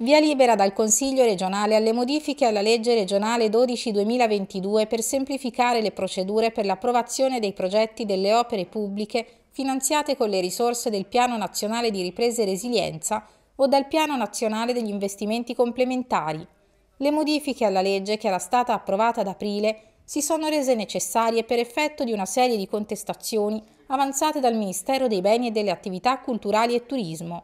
Via libera dal Consiglio regionale alle modifiche alla legge regionale 12-2022 per semplificare le procedure per l'approvazione dei progetti delle opere pubbliche finanziate con le risorse del Piano nazionale di ripresa e resilienza o dal Piano nazionale degli investimenti complementari. Le modifiche alla legge che era stata approvata ad aprile si sono rese necessarie per effetto di una serie di contestazioni avanzate dal Ministero dei Beni e delle Attività Culturali e Turismo,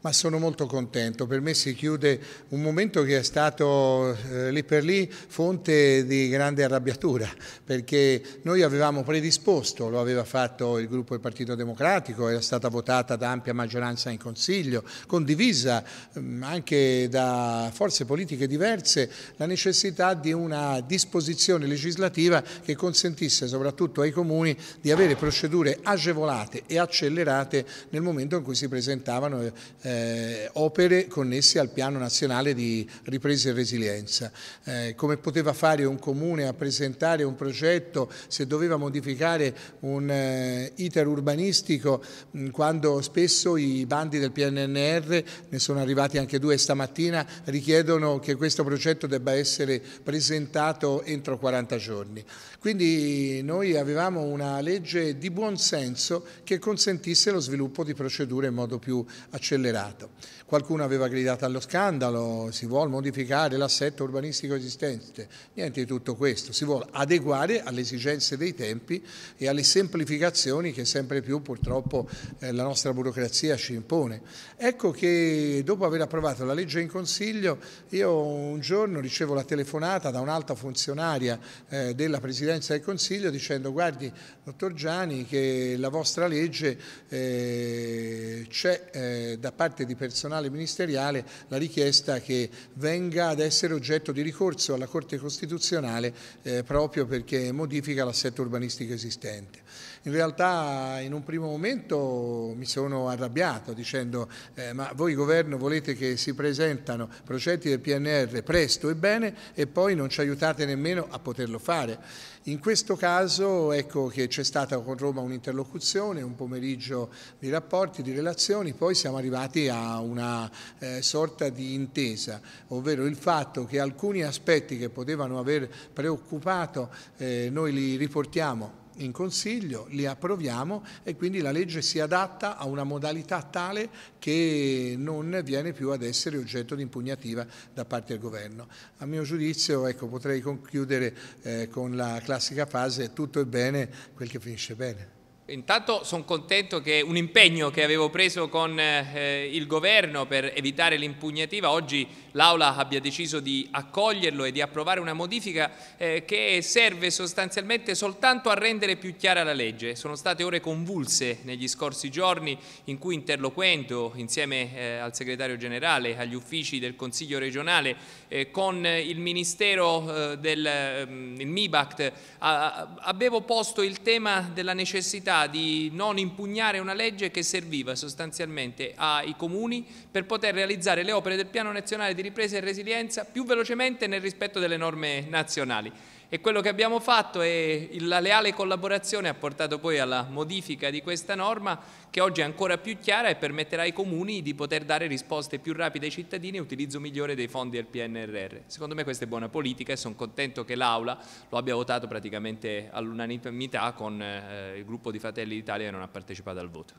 ma sono molto contento, per me si chiude un momento che è stato eh, lì per lì fonte di grande arrabbiatura, perché noi avevamo predisposto, lo aveva fatto il gruppo del Partito Democratico, era stata votata da ampia maggioranza in Consiglio, condivisa eh, anche da forze politiche diverse, la necessità di una disposizione legislativa che consentisse soprattutto ai comuni di avere procedure agevolate e accelerate nel momento in cui si presentavano eh, eh, opere connesse al piano nazionale di ripresa e resilienza. Eh, come poteva fare un comune a presentare un progetto se doveva modificare un eh, iter urbanistico mh, mm, quando spesso i bandi del PNNR, ne sono arrivati anche due stamattina, richiedono che questo progetto debba essere presentato entro 40 giorni. Quindi noi avevamo una legge di buon senso che consentisse lo sviluppo di procedure in modo più accelerato tollerato. Qualcuno aveva gridato allo scandalo, si vuole modificare l'assetto urbanistico esistente, niente di tutto questo, si vuole adeguare alle esigenze dei tempi e alle semplificazioni che sempre più purtroppo eh, la nostra burocrazia ci impone. Ecco che dopo aver approvato la legge in Consiglio io un giorno ricevo la telefonata da un'alta funzionaria eh, della Presidenza del Consiglio dicendo guardi dottor Gianni che la vostra legge eh, c'è da parte di personale ministeriale la richiesta che venga ad essere oggetto di ricorso alla Corte Costituzionale eh, proprio perché modifica l'assetto urbanistico esistente. In realtà in un primo momento mi sono arrabbiato dicendo eh, ma voi governo volete che si presentano progetti del PNR presto e bene e poi non ci aiutate nemmeno a poterlo fare. In questo caso ecco che c'è stata con Roma un'interlocuzione, un pomeriggio di rapporti, di relazioni, poi siamo arrivati a una eh, sorta di intesa, ovvero il fatto che alcuni aspetti che potevano aver preoccupato eh, noi li riportiamo in Consiglio, li approviamo e quindi la legge si adatta a una modalità tale che non viene più ad essere oggetto di impugnativa da parte del Governo. A mio giudizio ecco, potrei concludere eh, con la classica frase tutto è bene quel che finisce bene. Intanto sono contento che un impegno che avevo preso con eh, il governo per evitare l'impugnativa, oggi l'Aula abbia deciso di accoglierlo e di approvare una modifica eh, che serve sostanzialmente soltanto a rendere più chiara la legge. Sono state ore convulse negli scorsi giorni in cui interloquendo insieme eh, al segretario generale, agli uffici del Consiglio regionale, eh, con il Ministero eh, del ehm, il MIBACT, a, avevo posto il tema della necessità necessità di non impugnare una legge che serviva sostanzialmente ai comuni per poter realizzare le opere del Piano Nazionale di Ripresa e Resilienza più velocemente nel rispetto delle norme nazionali. E quello che abbiamo fatto è la leale collaborazione ha portato poi alla modifica di questa norma che oggi è ancora più chiara e permetterà ai comuni di poter dare risposte più rapide ai cittadini e utilizzo migliore dei fondi del PNRR. Secondo me questa è buona politica e sono contento che l'Aula lo abbia votato praticamente all'unanimità con eh, il gruppo di Fratelli d'Italia che non ha partecipato al voto.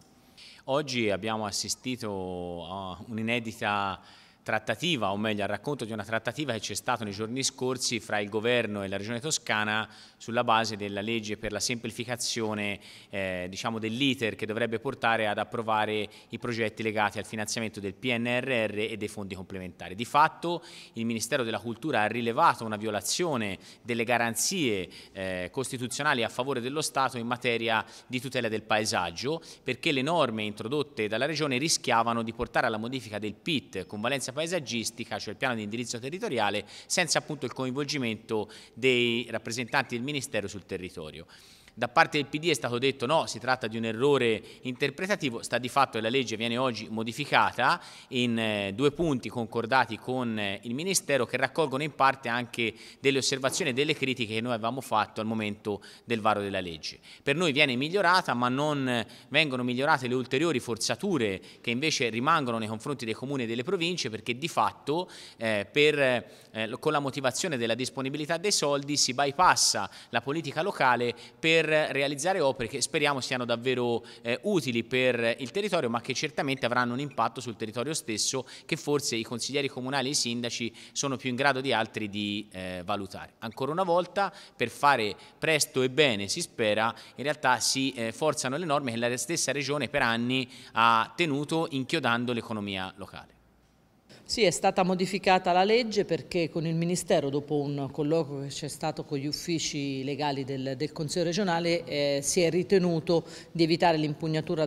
Oggi abbiamo assistito a un'inedita trattativa, o meglio al racconto di una trattativa che c'è stata nei giorni scorsi fra il governo e la regione toscana sulla base della legge per la semplificazione eh, diciamo dell'iter che dovrebbe portare ad approvare i progetti legati al finanziamento del PNRR e dei fondi complementari. Di fatto il Ministero della Cultura ha rilevato una violazione delle garanzie eh, costituzionali a favore dello Stato in materia di tutela del paesaggio perché le norme introdotte dalla Regione rischiavano di portare alla modifica del PIT con valenza paesaggistica, cioè il piano di indirizzo territoriale, senza appunto il coinvolgimento dei rappresentanti del Ministero Ministero sul territorio. Da parte del PD è stato detto no, si tratta di un errore interpretativo, sta di fatto che la legge viene oggi modificata in eh, due punti concordati con eh, il Ministero che raccolgono in parte anche delle osservazioni e delle critiche che noi avevamo fatto al momento del varo della legge. Per noi viene migliorata ma non vengono migliorate le ulteriori forzature che invece rimangono nei confronti dei comuni e delle province perché di fatto eh, per, eh, con la motivazione della disponibilità dei soldi si bypassa la politica locale per per realizzare opere che speriamo siano davvero eh, utili per il territorio ma che certamente avranno un impatto sul territorio stesso che forse i consiglieri comunali e i sindaci sono più in grado di altri di eh, valutare. Ancora una volta per fare presto e bene si spera in realtà si eh, forzano le norme che la stessa regione per anni ha tenuto inchiodando l'economia locale. Sì, è stata modificata la legge perché con il Ministero, dopo un colloquio che c'è stato con gli uffici legali del, del Consiglio regionale, eh, si è ritenuto di evitare l'impugnativa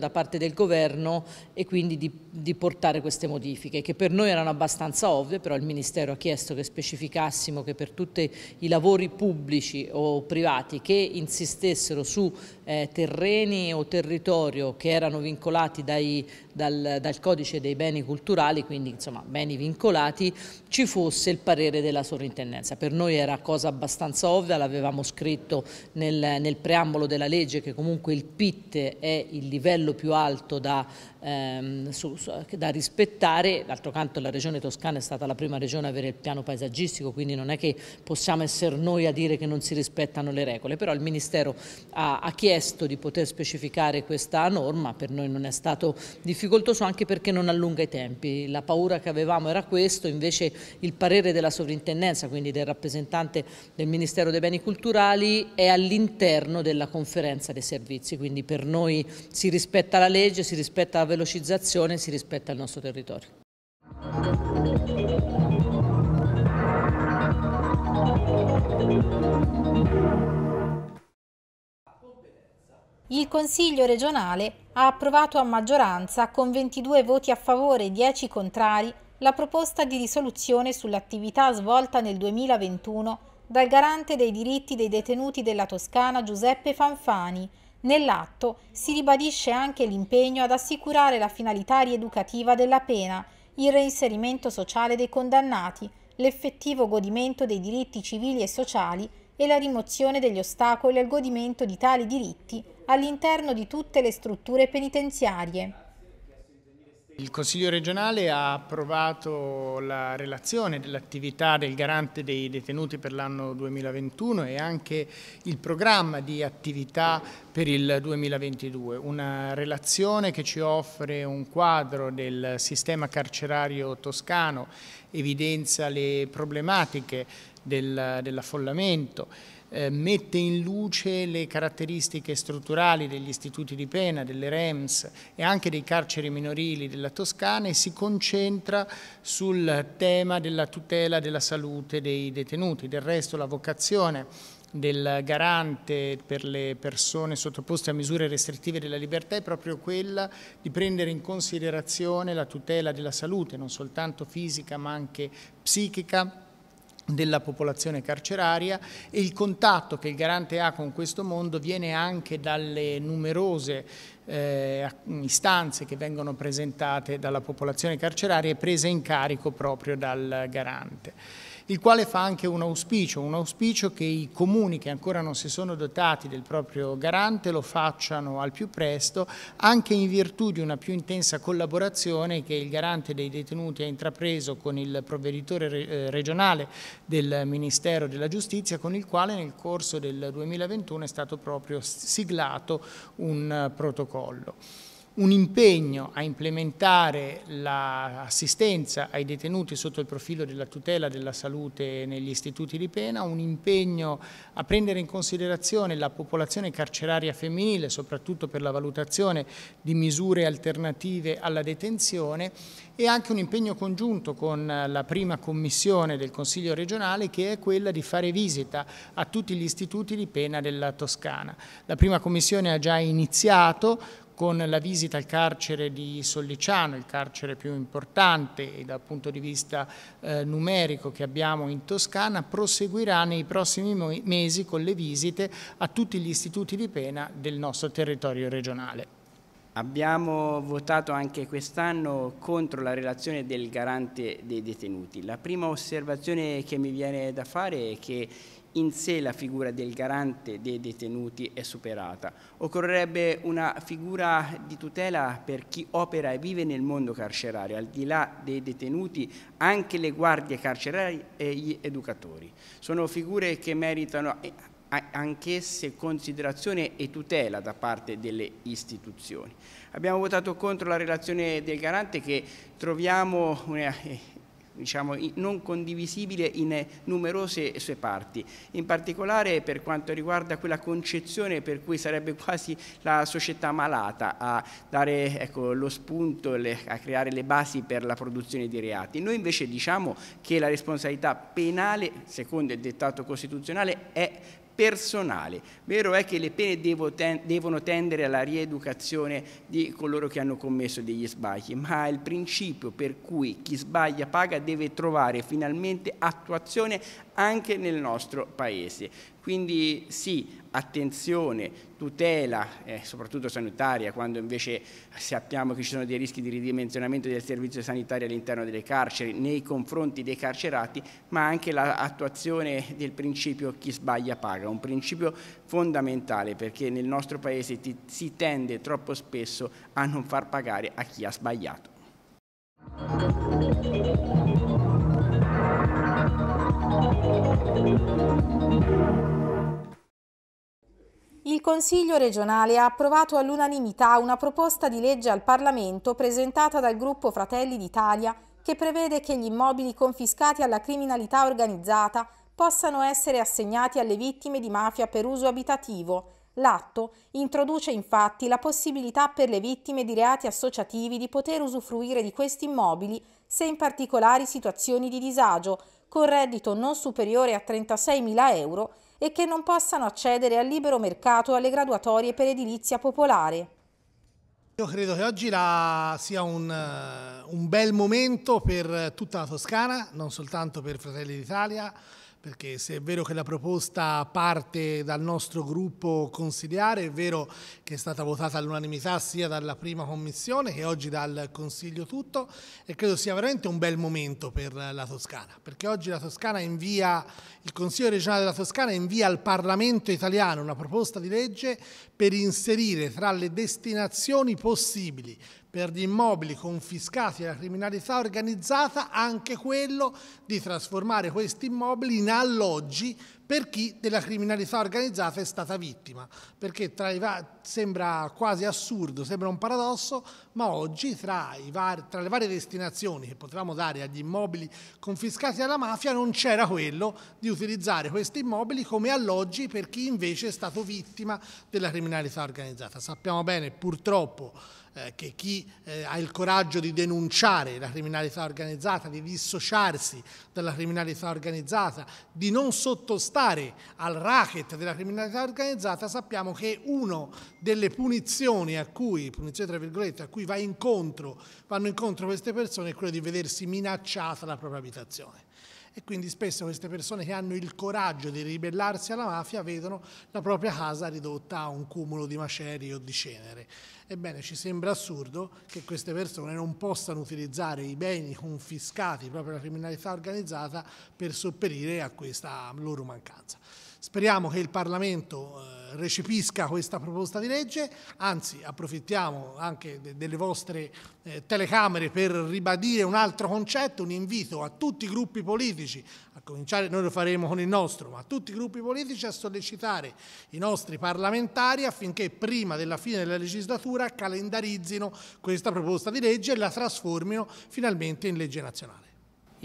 da, da parte del Governo e quindi di, di, portare queste modifiche, che per noi erano abbastanza ovvie, però il Ministero ha chiesto che specificassimo che per tutti i lavori pubblici o privati che insistessero su eh, terreni o territorio che erano vincolati dai, dal, dal codice dei beni culturali, quindi insomma beni vincolati, ci fosse il parere della sovrintendenza. Per noi era cosa abbastanza ovvia, l'avevamo scritto nel, nel preambolo della legge che comunque il PIT è il livello più alto da ehm, su, su, da rispettare, d'altro canto la regione toscana è stata la prima regione a avere il piano paesaggistico, quindi non è che possiamo essere noi a dire che non si rispettano le regole, però il Ministero ha, ha chiesto di poter specificare questa norma, per noi non è stato difficoltoso anche perché non allunga i tempi, la paura che avevamo era questo, invece il parere della sovrintendenza, quindi del rappresentante del Ministero dei Beni Culturali, è all'interno della conferenza dei servizi, quindi per noi si rispetta la legge, si rispetta la velocizzazione si rispetta al nostro territorio. Il Consiglio regionale ha approvato a maggioranza, con 22 voti a favore e 10 contrari, la proposta di risoluzione sull'attività svolta nel 2021 dal garante dei diritti dei detenuti della Toscana Giuseppe Fanfani, Nell'atto si ribadisce anche l'impegno ad assicurare la finalità rieducativa della pena, il reinserimento sociale dei condannati, l'effettivo godimento dei diritti civili e sociali e la rimozione degli ostacoli al godimento di tali diritti all'interno di tutte le strutture penitenziarie. Il Consiglio regionale ha approvato la relazione dell'attività del garante dei detenuti per l'anno 2021 e anche il programma di attività per il 2022, una relazione che ci offre un quadro del sistema carcerario toscano, evidenzia le problematiche del, dell'affollamento, eh, mette in luce le caratteristiche strutturali degli istituti di pena, delle REMS e anche dei carceri minorili della Toscana e si concentra sul tema della tutela della salute dei detenuti. Del resto la vocazione del garante per le persone sottoposte a misure restrittive della libertà è proprio quella di prendere in considerazione la tutela della salute, non soltanto fisica ma anche psichica della popolazione carceraria e il contatto che il garante ha con questo mondo viene anche dalle numerose eh, istanze che vengono presentate dalla popolazione carceraria e prese in carico proprio dal garante il quale fa anche un auspicio, un auspicio che i comuni che ancora non si sono dotati del proprio garante lo facciano al più presto, anche in virtù di una più intensa collaborazione che il garante dei detenuti ha intrapreso con il provveditore eh, regionale del Ministero della Giustizia, con il quale nel corso del 2021 è stato proprio siglato un eh, protocollo un impegno a implementare l'assistenza ai detenuti sotto il profilo della tutela della salute negli istituti di pena, un impegno a prendere in considerazione la popolazione carceraria femminile, soprattutto per la valutazione di misure alternative alla detenzione e anche un impegno congiunto con la prima commissione del Consiglio regionale che è quella di fare visita a tutti gli istituti di pena della Toscana. La prima commissione ha già iniziato con la visita al carcere di Solliciano, il carcere più importante dal punto di vista eh, numerico che abbiamo in Toscana, proseguirà nei prossimi mesi con le visite a tutti gli istituti di pena del nostro territorio regionale. Abbiamo votato anche quest'anno contro la relazione del garante dei detenuti. La prima osservazione che mi viene da fare è che in sé la figura del garante dei detenuti è superata. Occorrerebbe una figura di tutela per chi opera e vive nel mondo carcerario, al di là dei detenuti anche le guardie carcerarie e gli educatori. Sono figure che meritano eh, anch'esse considerazione e tutela da parte delle istituzioni. Abbiamo votato contro la relazione del garante che troviamo una eh, diciamo, non condivisibile in eh, numerose sue parti, in particolare per quanto riguarda quella concezione per cui sarebbe quasi la società malata a dare ecco, lo spunto, le, a creare le basi per la produzione di reati. Noi invece diciamo che la responsabilità penale, secondo il dettato costituzionale, è personale. Vero è che le pene devono tendere alla rieducazione di coloro che hanno commesso degli sbagli, ma il principio per cui chi sbaglia paga deve trovare finalmente attuazione anche nel nostro paese. Quindi sì, attenzione, tutela, eh, soprattutto sanitaria, quando invece sappiamo che ci sono dei rischi di ridimensionamento del servizio sanitario all'interno delle carceri, nei confronti dei carcerati, ma anche l'attuazione del principio chi sbaglia paga, un principio fondamentale perché nel nostro Paese ti, si tende troppo spesso a non far pagare a chi ha sbagliato. Il Consiglio regionale ha approvato all'unanimità una proposta di legge al Parlamento presentata dal gruppo Fratelli d'Italia che prevede che gli immobili confiscati alla criminalità organizzata possano essere assegnati alle vittime di mafia per uso abitativo. L'atto introduce infatti la possibilità per le vittime di reati associativi di poter usufruire di questi immobili se in particolari situazioni di disagio, con reddito non superiore a 36.000 euro e che non possano accedere al libero mercato alle graduatorie per edilizia popolare. Io credo che oggi la, sia un, un bel momento per tutta la Toscana, non soltanto per Fratelli d'Italia, perché se è vero che la proposta parte dal nostro gruppo consigliare, è vero che è stata votata all'unanimità sia dalla prima commissione che oggi dal Consiglio tutto e credo sia veramente un bel momento per la Toscana, perché oggi la Toscana invia, il Consiglio regionale della Toscana invia al Parlamento italiano una proposta di legge per inserire tra le destinazioni possibili per gli immobili confiscati alla criminalità organizzata anche quello di trasformare questi immobili in alloggi per chi della criminalità organizzata è stata vittima. Perché va- sembra quasi assurdo, sembra un paradosso, ma oggi tra, var- tra le varie destinazioni che potevamo dare agli immobili confiscati alla mafia non c'era quello di utilizzare questi immobili come alloggi per chi invece è stato vittima della criminalità organizzata. Sappiamo bene purtroppo eh, che chi eh, ha il coraggio di denunciare la criminalità organizzata, di dissociarsi dalla criminalità organizzata, di non sottostare al racket della criminalità organizzata, sappiamo che una delle punizioni a cui, punizioni tra virgolette, a cui va incontro, vanno incontro queste persone è quella di vedersi minacciata la propria abitazione e quindi spesso queste persone che hanno il coraggio di ribellarsi alla mafia vedono la propria casa ridotta a un cumulo di macerie o di cenere. Ebbene, ci sembra assurdo che queste persone non possano utilizzare i beni confiscati proprio alla criminalità organizzata per sopperire a questa loro mancanza. Speriamo che il Parlamento eh, recepisca questa proposta di legge, anzi approfittiamo anche delle vostre eh, telecamere per ribadire un altro concetto, un invito a tutti i gruppi politici, a cominciare noi lo faremo con il nostro, ma a tutti i gruppi politici a sollecitare i nostri parlamentari affinché prima della fine della legislatura calendarizzino questa proposta di legge e la trasformino finalmente in legge nazionale.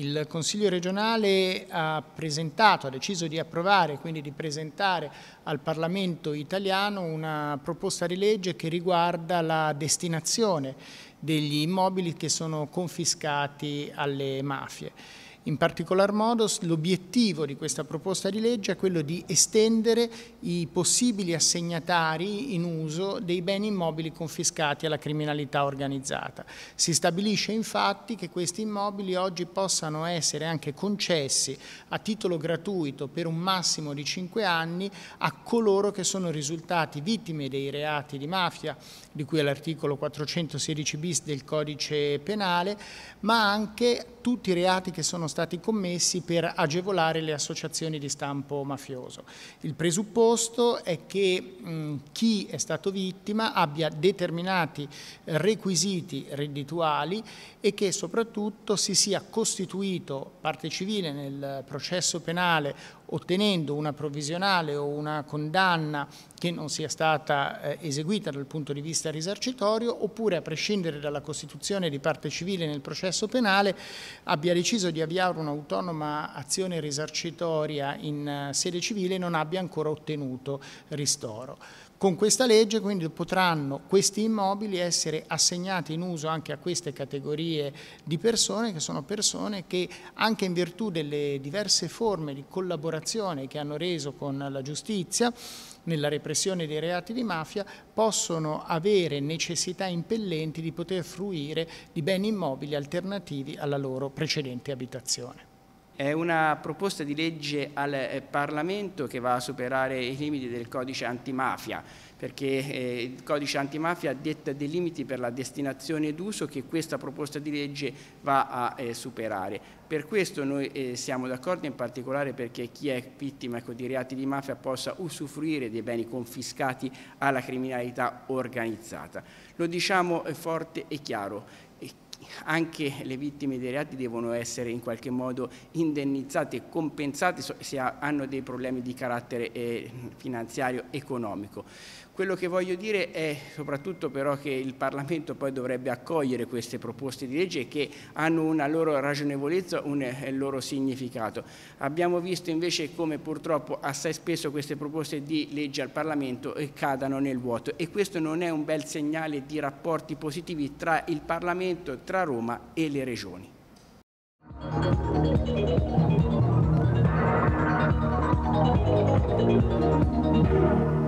Il Consiglio regionale ha presentato, ha deciso di approvare, quindi di presentare al Parlamento italiano una proposta di legge che riguarda la destinazione degli immobili che sono confiscati alle mafie. In particolar modo l'obiettivo di questa proposta di legge è quello di estendere i possibili assegnatari in uso dei beni immobili confiscati alla criminalità organizzata. Si stabilisce infatti che questi immobili oggi possano essere anche concessi a titolo gratuito per un massimo di 5 anni a coloro che sono risultati vittime dei reati di mafia, di cui all'articolo 416 bis del codice penale, ma anche tutti i reati che sono stati stati commessi per agevolare le associazioni di stampo mafioso. Il presupposto è che mh, mm, chi è stato vittima abbia determinati requisiti reddituali e che soprattutto si sia costituito parte civile nel processo penale ottenendo una provvisionale o una condanna che non sia stata eh, eseguita dal punto di vista risarcitorio, oppure a prescindere dalla costituzione di parte civile nel processo penale, abbia deciso di avviare un'autonoma azione risarcitoria in eh, sede civile e non abbia ancora ottenuto ristoro. Con questa legge quindi potranno questi immobili essere assegnati in uso anche a queste categorie di persone che sono persone che anche in virtù delle diverse forme di collaborazione che hanno reso con la giustizia nella repressione dei reati di mafia possono avere necessità impellenti di poter fruire di beni immobili alternativi alla loro precedente abitazione. È una proposta di legge al eh, Parlamento che va a superare i limiti del codice antimafia, perché eh, il codice antimafia detta dei limiti per la destinazione d'uso che questa proposta di legge va a eh, superare. Per questo noi siamo d'accordo in particolare perché chi è vittima ecco, di reati di mafia possa usufruire dei beni confiscati alla criminalità organizzata. Lo diciamo forte e chiaro, anche le vittime dei reati devono essere in qualche modo indennizzate e compensate se hanno dei problemi di carattere eh, finanziario economico. Quello che voglio dire è soprattutto però che il Parlamento poi dovrebbe accogliere queste proposte di legge che hanno una loro ragionevolezza, un eh, loro significato. Abbiamo visto invece come purtroppo assai spesso queste proposte di legge al Parlamento eh, cadano nel vuoto e questo non è un bel segnale di rapporti positivi tra il Parlamento, tra Roma e le regioni. Thank you.